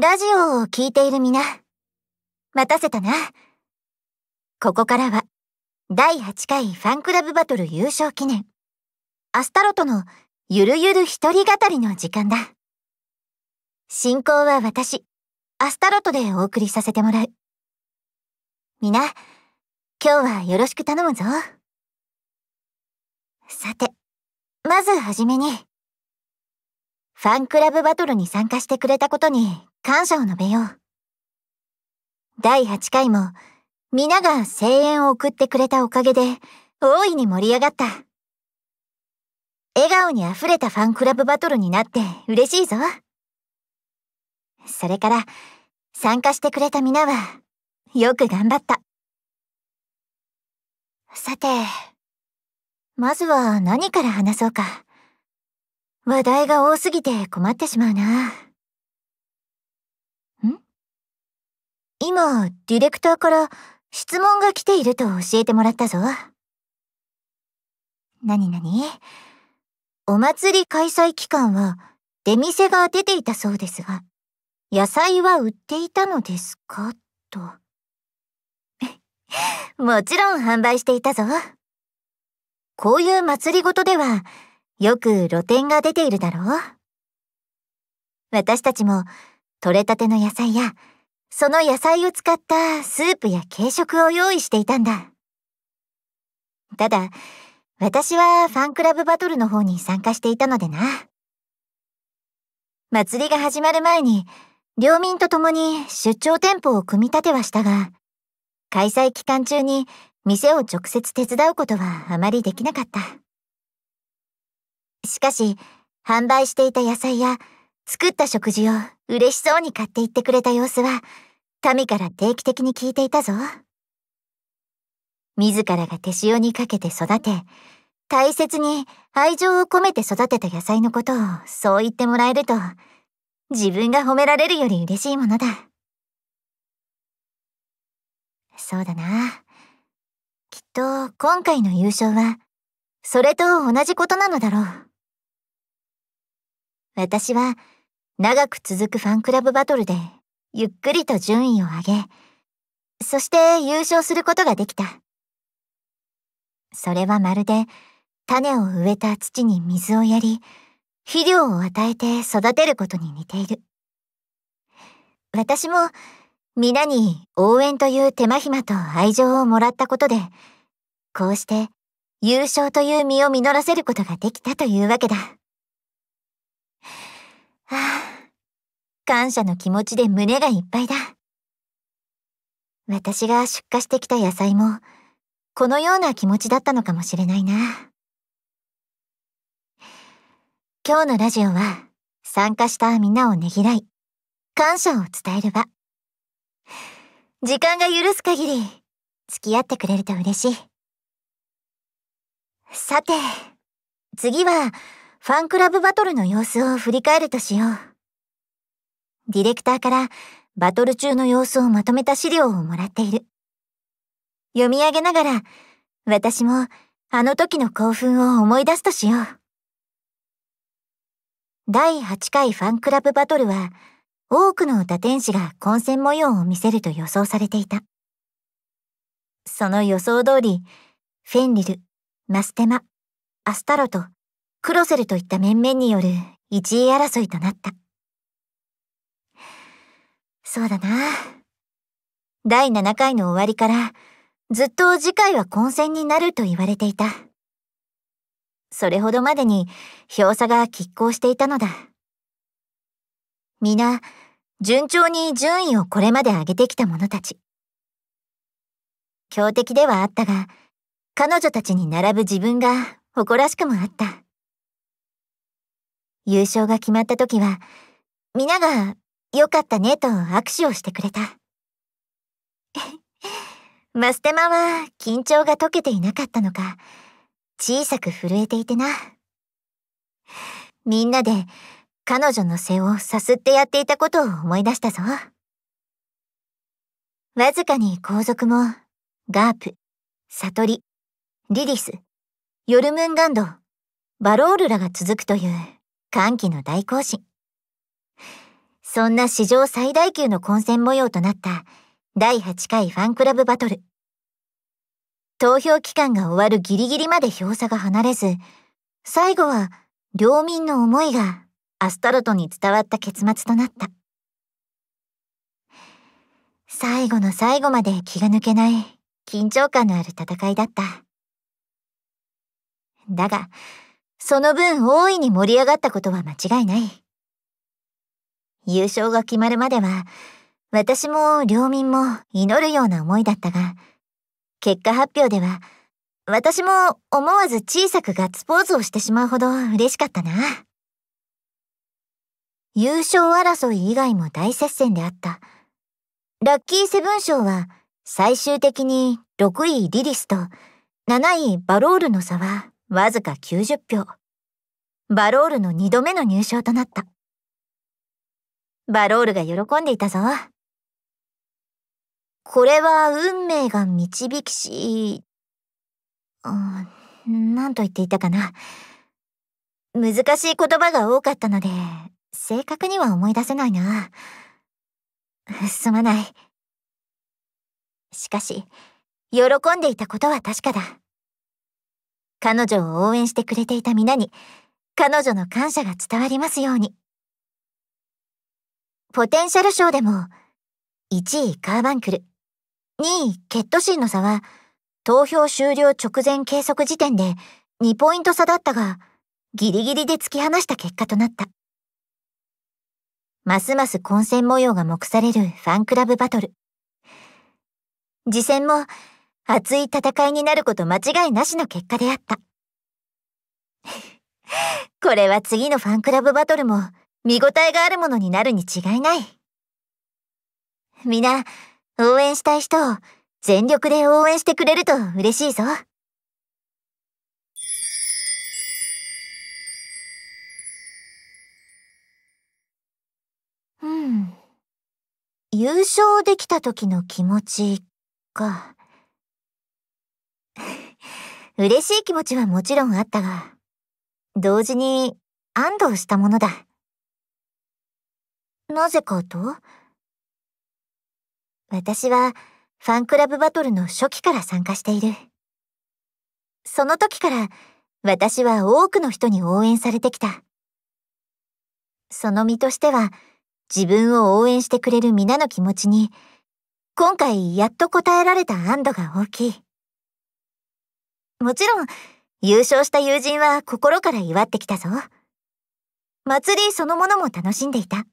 ラジオを聴いている皆、待たせたな。ここからは、第8回ファンクラブバトル優勝記念、アスタロトのゆるゆる一人語りの時間だ。進行は私、アスタロトでお送りさせてもらう。皆、今日はよろしく頼むぞ。さて、まずはじめに、ファンクラブバトルに参加してくれたことに感謝を述べよう。第8回も、皆が声援を送ってくれたおかげで、大いに盛り上がった。笑顔に溢れたファンクラブバトルになって嬉しいぞ。それから、参加してくれた皆は、よく頑張った。さて、まずは何から話そうか。話題が多すぎて困ってしまうな。今、ディレクターから質問が来ていると教えてもらったぞ。なになにお祭り開催期間は出店が出ていたそうですが、野菜は売っていたのですかと。もちろん販売していたぞ。こういう祭りごとでは、よく露店が出ているだろう。私たちも、採れたての野菜や、その野菜を使ったスープや軽食を用意していたんだ。ただ、私はファンクラブバトルの方に参加していたのでな。祭りが始まる前に、領民と共に出張店舗を組み立てはしたが、開催期間中に店を直接手伝うことはあまりできなかった。しかし、販売していた野菜や作った食事を嬉しそうに買っていってくれた様子は、民から定期的に聞いていたぞ。自らが手塩にかけて育て、大切に愛情を込めて育てた野菜のことをそう言ってもらえると、自分が褒められるより嬉しいものだ。そうだな。きっと今回の優勝は、それと同じことなのだろう。私は、長く続くファンクラブバトルで、ゆっくりと順位を上げ、そして優勝することができた。それはまるで、種を植えた土に水をやり、肥料を与えて育てることに似ている。私も、皆に応援という手間暇と愛情をもらったことで、こうして優勝という実を実らせることができたというわけだ。あ、感謝の気持ちで胸がいっぱいだ。私が出荷してきた野菜も、このような気持ちだったのかもしれないな。今日のラジオは、参加したみんなをねぎらい、感謝を伝える場。時間が許す限り、付き合ってくれると嬉しい。さて、次は、ファンクラブバトルの様子を振り返るとしよう。ディレクターからバトル中の様子をまとめた資料をもらっている。読み上げながら、私もあの時の興奮を思い出すとしよう。第8回ファンクラブバトルは、多くの打天使が混戦模様を見せると予想されていた。その予想通り、フェンリル、マステマ、アスタロト、クロセルといった面々による一位争いとなった。そうだな。第7回の終わりから、ずっと次回は混戦になると言われていた。それほどまでに票差が拮抗していたのだ。皆、順調に順位をこれまで上げてきた者たち。強敵ではあったが、彼女たちに並ぶ自分が誇らしくもあった。優勝が決まった時は、皆が、よかったねと握手をしてくれた。マステマは緊張が解けていなかったのか、小さく震えていてな。みんなで彼女の背をさすってやっていたことを思い出したぞ。わずかに皇族も、ガープ、悟り、リリス、ヨルムンガンド、バロールらが続くという歓喜の大行進。そんな史上最大級の混戦模様となった第8回ファンクラブバトル。投票期間が終わるギリギリまで票差が離れず、最後は領民の思いがアスタロトに伝わった結末となった。最後の最後まで気が抜けない緊張感のある戦いだった。だが、その分大いに盛り上がったことは間違いない。優勝が決まるまでは、私も領民も祈るような思いだったが、結果発表では、私も思わず小さくガッツポーズをしてしまうほど嬉しかったな。優勝争い以外も大接戦であった。ラッキーセブン賞は最終的に6位リリスと7位バロールの差はわずか90票。バロールの2度目の入賞となった。バロールが喜んでいたぞ。これは運命が導きし、うん、なんと言っていたかな。難しい言葉が多かったので、正確には思い出せないな。すまない。しかし、喜んでいたことは確かだ。彼女を応援してくれていた皆に、彼女の感謝が伝わりますように。ポテンシャル賞でも、1位カーバンクル、2位ケットシンの差は、投票終了直前計測時点で2ポイント差だったが、ギリギリで突き放した結果となった。ますます混戦模様が目されるファンクラブバトル。次戦も、熱い戦いになること間違いなしの結果であった。これは次のファンクラブバトルも見応えがあるものになるに違いない。皆、応援したい人を全力で応援してくれると嬉しいぞ。うん。優勝できた時の気持ちか。嬉しい気持ちはもちろんあったが、同時に安堵したものだ。なぜかと私はファンクラブバトルの初期から参加している。その時から私は多くの人に応援されてきた。その身としては自分を応援してくれる皆の気持ちに今回やっと応えられた安堵が大きい。もちろん、優勝した友人は心から祝ってきたぞ。祭りそのものも楽しんでいた。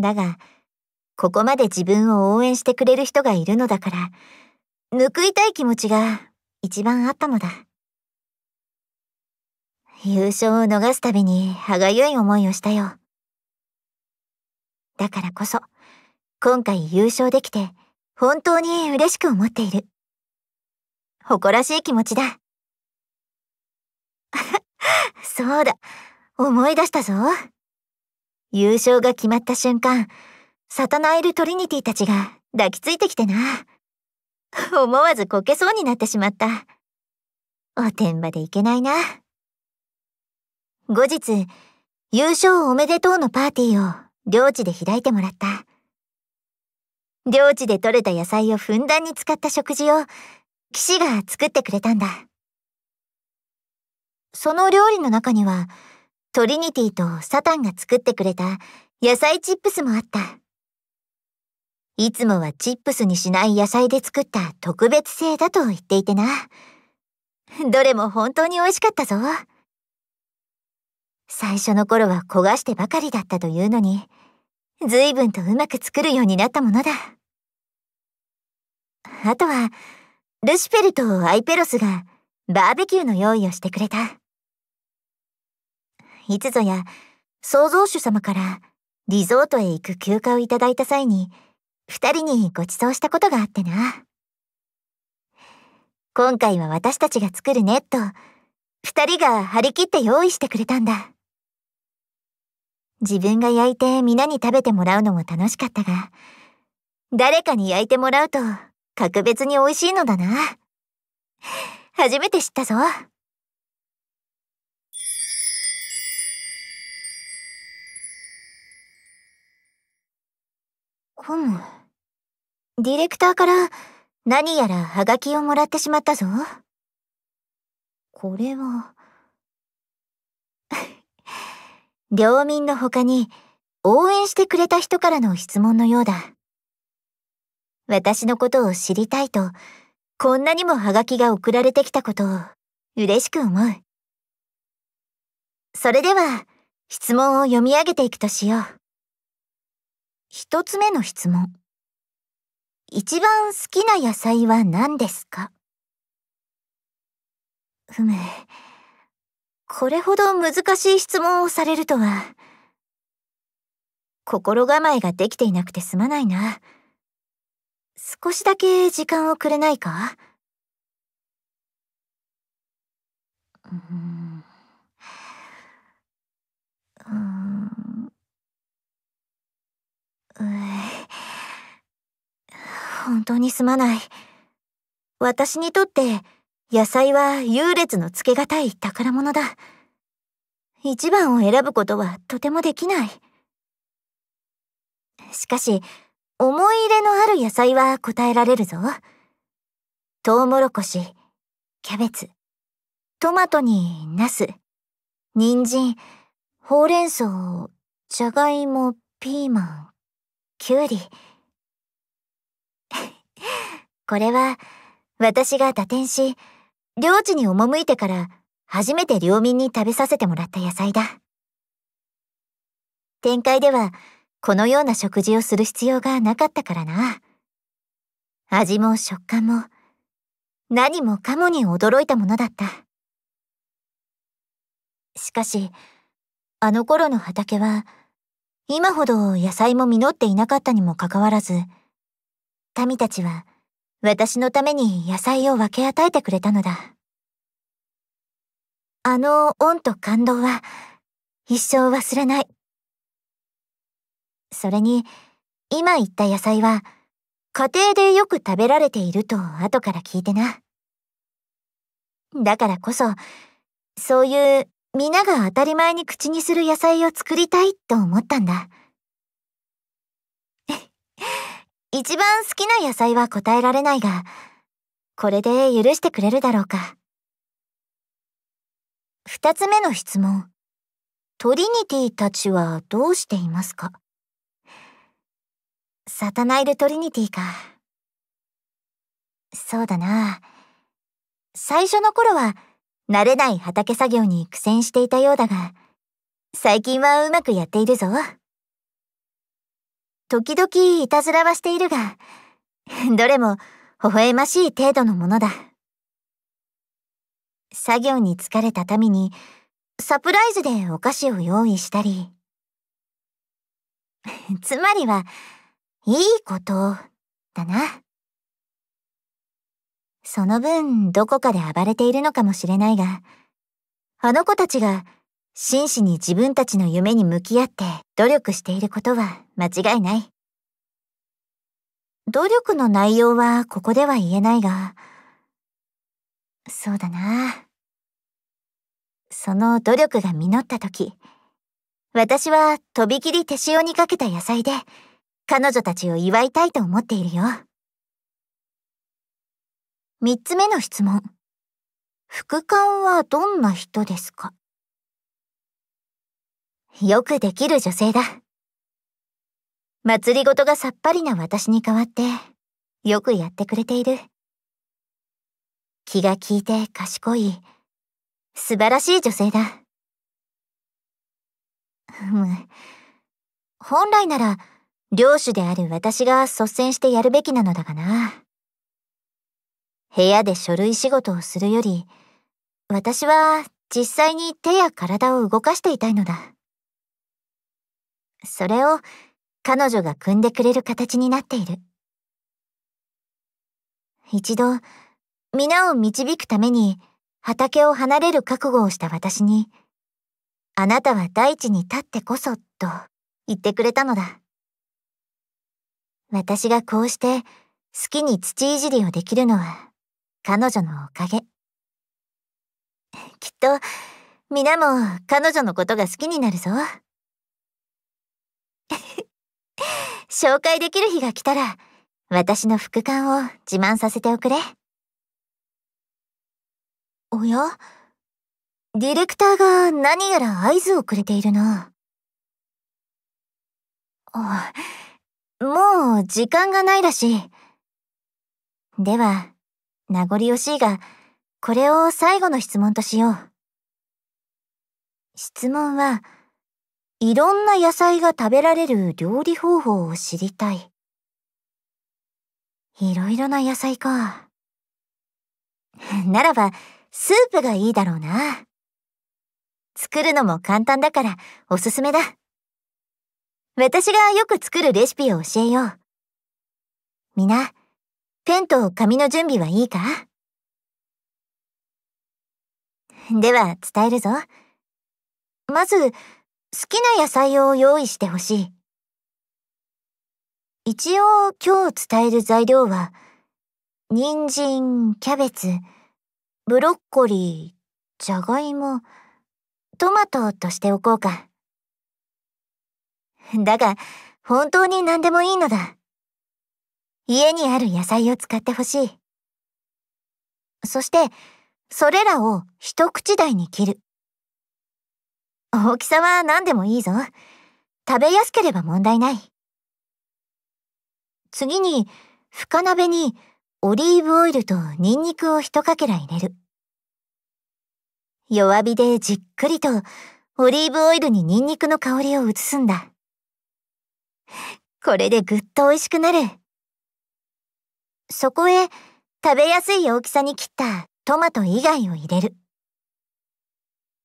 だが、ここまで自分を応援してくれる人がいるのだから、報いたい気持ちが一番あったのだ。優勝を逃すたびに歯がゆい思いをしたよ。だからこそ、今回優勝できて本当に嬉しく思っている。誇らしい気持ちだ。そうだ、思い出したぞ。優勝が決まった瞬間、サタナエル・トリニティたちが抱きついてきてな。思わずこけそうになってしまった。おてんばでいけないな。後日、優勝おめでとうのパーティーを領地で開いてもらった。領地で採れた野菜をふんだんに使った食事を騎士が作ってくれたんだ。その料理の中には、トリニティとサタンが作ってくれた野菜チップスもあった。いつもはチップスにしない野菜で作った特別製だと言っていてな。どれも本当に美味しかったぞ。最初の頃は焦がしてばかりだったというのに、随分とうまく作るようになったものだ。あとは、ルシフェルとアイペロスがバーベキューの用意をしてくれた。いつぞや創造主様からリゾートへ行く休暇をいただいた際に、二人にご馳走したことがあってな。今回は私たちが作るネット、二人が張り切って用意してくれたんだ。自分が焼いて皆に食べてもらうのも楽しかったが、誰かに焼いてもらうと格別に美味しいのだな。初めて知ったぞ。ふむ。ディレクターから何やらハガキをもらってしまったぞ。これは。領 民の他に応援してくれた人からの質問のようだ。私のことを知りたいと、こんなにもハガキが送られてきたことを嬉しく思う。それでは、質問を読み上げていくとしよう。一つ目の質問。一番好きな野菜は何ですかふむ、これほど難しい質問をされるとは、心構えができていなくてすまないな。少しだけ時間をくれないかうん。うん。うえ。本当にすまない。私にとって、野菜は優劣のつけがたい宝物だ。一番を選ぶことはとてもできない。しかし、思い入れのある野菜は答えられるぞ。トウモロコシ、キャベツ、トマトにナス、人参、ほうれん草、じゃがいも、ピーマン、きゅうり。これは、私が打点し、領地に赴いてから初めて領民に食べさせてもらった野菜だ。展開では、このような食事をする必要がなかったからな。味も食感も、何もかもに驚いたものだった。しかし、あの頃の畑は、今ほど野菜も実っていなかったにもかかわらず、民たちは私のために野菜を分け与えてくれたのだ。あの恩と感動は一生忘れない。それに、今言った野菜は、家庭でよく食べられていると後から聞いてな。だからこそ、そういう皆が当たり前に口にする野菜を作りたいと思ったんだ。一番好きな野菜は答えられないが、これで許してくれるだろうか。二つ目の質問。トリニティたちはどうしていますかサタナイル・トリニティか。そうだな。最初の頃は、慣れない畑作業に苦戦していたようだが、最近はうまくやっているぞ。時々いたずらはしているが、どれも微笑ましい程度のものだ。作業に疲れた民に、サプライズでお菓子を用意したり。つまりは、いいことだな。その分、どこかで暴れているのかもしれないが、あの子たちが真摯に自分たちの夢に向き合って努力していることは間違いない。努力の内容はここでは言えないが、そうだな。その努力が実った時、私はとびきり手塩にかけた野菜で、彼女たちを祝いたいと思っているよ。三つ目の質問。副官はどんな人ですかよくできる女性だ。祭りごとがさっぱりな私に代わって、よくやってくれている。気が利いて賢い、素晴らしい女性だ。うん。本来なら、領主である私が率先してやるべきなのだがな。部屋で書類仕事をするより、私は実際に手や体を動かしていたいのだ。それを彼女が組んでくれる形になっている。一度、皆を導くために畑を離れる覚悟をした私に、あなたは大地に立ってこそ、と言ってくれたのだ。私がこうして好きに土いじりをできるのは彼女のおかげ。きっと皆も彼女のことが好きになるぞ。紹介できる日が来たら私の副官を自慢させておくれ。おやディレクターが何やら合図をくれているな。ああ。もう時間がないらしい。では、名残惜しいが、これを最後の質問としよう。質問は、いろんな野菜が食べられる料理方法を知りたい。いろいろな野菜か。ならば、スープがいいだろうな。作るのも簡単だからおすすめだ。私がよく作るレシピを教えよう。みな、ペンと紙の準備はいいかでは伝えるぞ。まず、好きな野菜を用意してほしい。一応今日伝える材料は、人参、キャベツ、ブロッコリー、じゃがいも、トマトとしておこうか。だが、本当に何でもいいのだ。家にある野菜を使ってほしい。そして、それらを一口大に切る。大きさは何でもいいぞ。食べやすければ問題ない。次に、深鍋にオリーブオイルとニンニクを一かけら入れる。弱火でじっくりとオリーブオイルにニンニクの香りを移すんだ。これでぐっと美味しくなる。そこへ、食べやすい大きさに切ったトマト以外を入れる。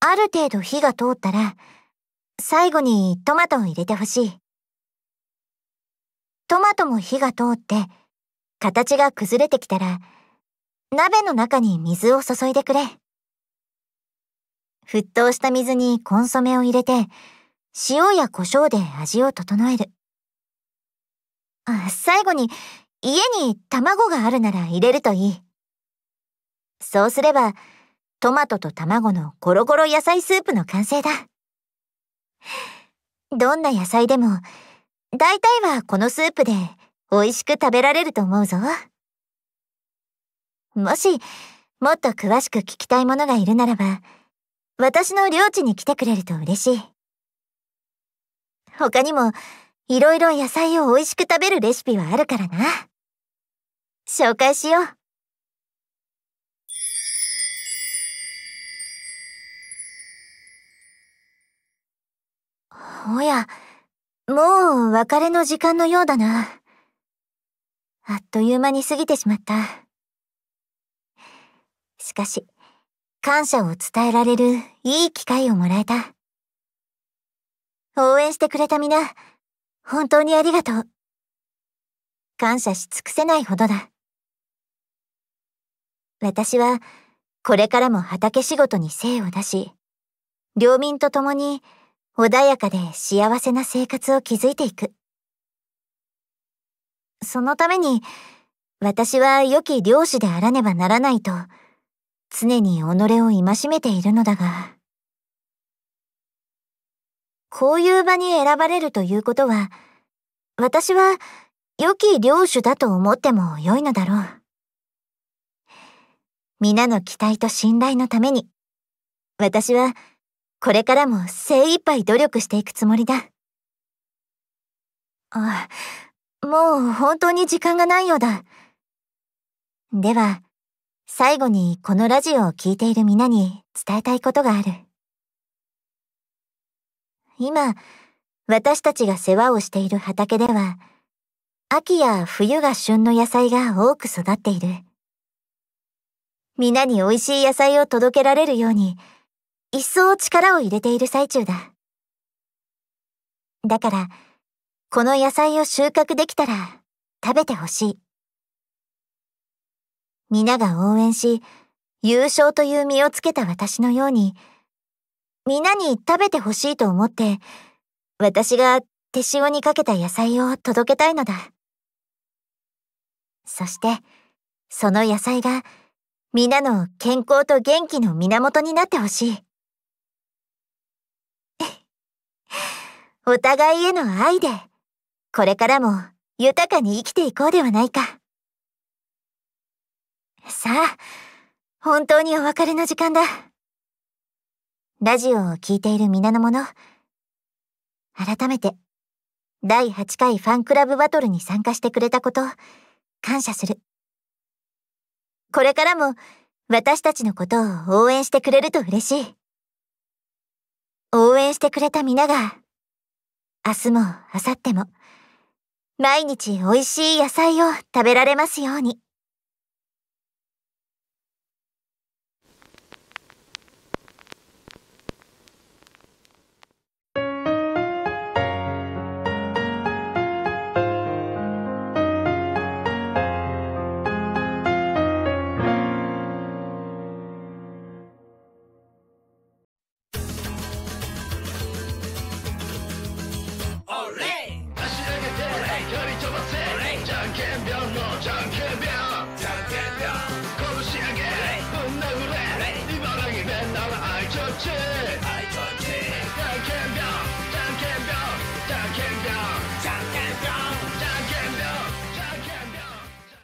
ある程度火が通ったら、最後にトマトを入れてほしい。トマトも火が通って、形が崩れてきたら、鍋の中に水を注いでくれ。沸騰した水にコンソメを入れて、塩や胡椒で味を整える。最後に、家に卵があるなら入れるといい。そうすれば、トマトと卵のゴロゴロ野菜スープの完成だ。どんな野菜でも、大体はこのスープで美味しく食べられると思うぞ。もし、もっと詳しく聞きたいものがいるならば、私の領地に来てくれると嬉しい。他にも、いろいろ野菜を美味しく食べるレシピはあるからな。紹介しよう。おや、もう別れの時間のようだな。あっという間に過ぎてしまった。しかし、感謝を伝えられるいい機会をもらえた。応援してくれた皆、本当にありがとう。感謝し尽くせないほどだ。私は、これからも畑仕事に精を出し、領民と共に穏やかで幸せな生活を築いていく。そのために、私は良き漁師であらねばならないと、常に己を戒めているのだが。こういう場に選ばれるということは、私は良き領主だと思っても良いのだろう。皆の期待と信頼のために、私はこれからも精一杯努力していくつもりだ。あ、もう本当に時間がないようだ。では、最後にこのラジオを聴いている皆に伝えたいことがある。今、私たちが世話をしている畑では、秋や冬が旬の野菜が多く育っている。皆に美味しい野菜を届けられるように、一層力を入れている最中だ。だから、この野菜を収穫できたら食べてほしい。皆が応援し、優勝という実をつけた私のように、皆に食べてほしいと思って、私が手塩にかけた野菜を届けたいのだ。そして、その野菜が、皆の健康と元気の源になってほしい。お互いへの愛で、これからも豊かに生きていこうではないか。さあ、本当にお別れの時間だ。ラジオを聴いている皆の者、改めて、第8回ファンクラブバトルに参加してくれたこと、感謝する。これからも、私たちのことを応援してくれると嬉しい。応援してくれた皆が、明日も明後日も、毎日美味しい野菜を食べられますように。